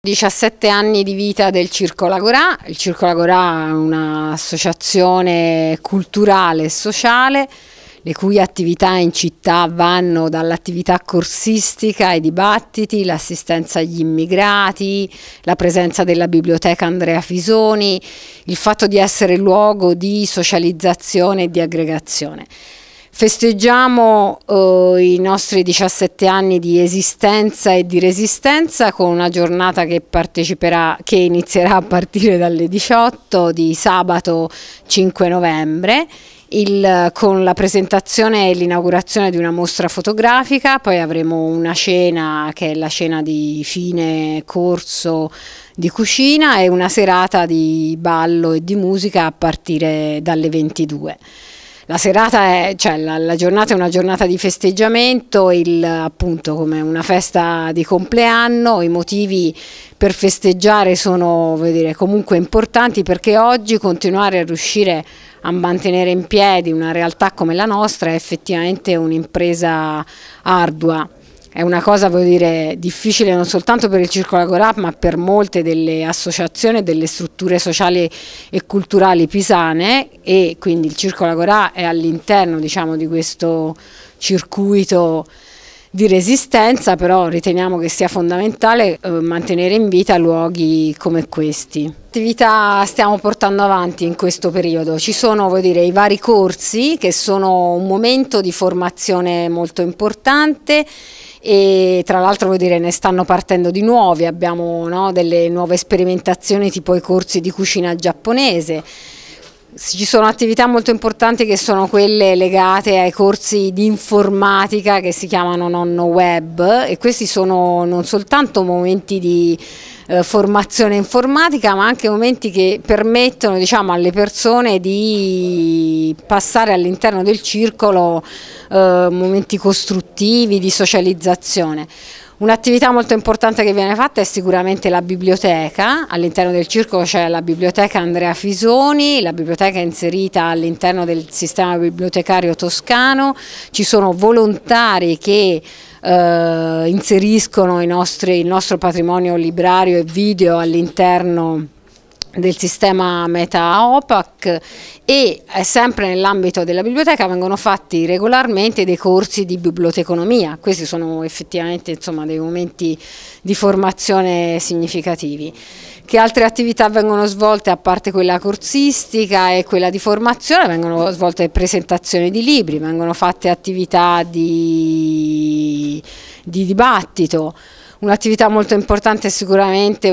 17 anni di vita del Circo Lagorà, il Circo Lagorà è un'associazione culturale e sociale le cui attività in città vanno dall'attività corsistica ai dibattiti, l'assistenza agli immigrati, la presenza della biblioteca Andrea Fisoni, il fatto di essere luogo di socializzazione e di aggregazione. Festeggiamo eh, i nostri 17 anni di esistenza e di resistenza con una giornata che, parteciperà, che inizierà a partire dalle 18 di sabato 5 novembre il, con la presentazione e l'inaugurazione di una mostra fotografica, poi avremo una cena che è la cena di fine corso di cucina e una serata di ballo e di musica a partire dalle 22 la serata è, cioè la, la, giornata è una giornata di festeggiamento, il, appunto come una festa di compleanno, i motivi per festeggiare sono dire, comunque importanti perché oggi continuare a riuscire a mantenere in piedi una realtà come la nostra è effettivamente un'impresa ardua è una cosa voglio dire, difficile non soltanto per il Circolo Agorà ma per molte delle associazioni e delle strutture sociali e culturali pisane e quindi il Circolo Agorà è all'interno diciamo, di questo circuito di resistenza, però riteniamo che sia fondamentale eh, mantenere in vita luoghi come questi. Attività stiamo portando avanti in questo periodo, ci sono dire, i vari corsi che sono un momento di formazione molto importante e tra l'altro dire, ne stanno partendo di nuovi, abbiamo no, delle nuove sperimentazioni tipo i corsi di cucina giapponese. Ci sono attività molto importanti che sono quelle legate ai corsi di informatica che si chiamano nonno web e questi sono non soltanto momenti di eh, formazione informatica ma anche momenti che permettono diciamo, alle persone di passare all'interno del circolo eh, momenti costruttivi di socializzazione. Un'attività molto importante che viene fatta è sicuramente la biblioteca, all'interno del circo c'è la biblioteca Andrea Fisoni, la biblioteca è inserita all'interno del sistema bibliotecario toscano, ci sono volontari che eh, inseriscono nostri, il nostro patrimonio librario e video all'interno del sistema Meta OPAC e eh, sempre nell'ambito della biblioteca vengono fatti regolarmente dei corsi di biblioteconomia, questi sono effettivamente insomma, dei momenti di formazione significativi. Che altre attività vengono svolte a parte quella corsistica e quella di formazione? Vengono svolte presentazioni di libri, vengono fatte attività di, di dibattito. Un'attività molto importante è sicuramente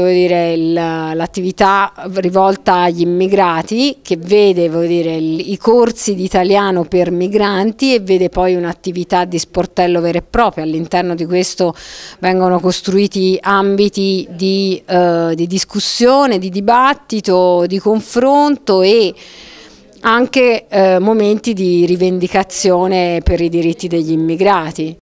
l'attività rivolta agli immigrati che vede dire, i corsi di italiano per migranti e vede poi un'attività di sportello vero e proprio. All'interno di questo vengono costruiti ambiti di, eh, di discussione, di dibattito, di confronto e anche eh, momenti di rivendicazione per i diritti degli immigrati.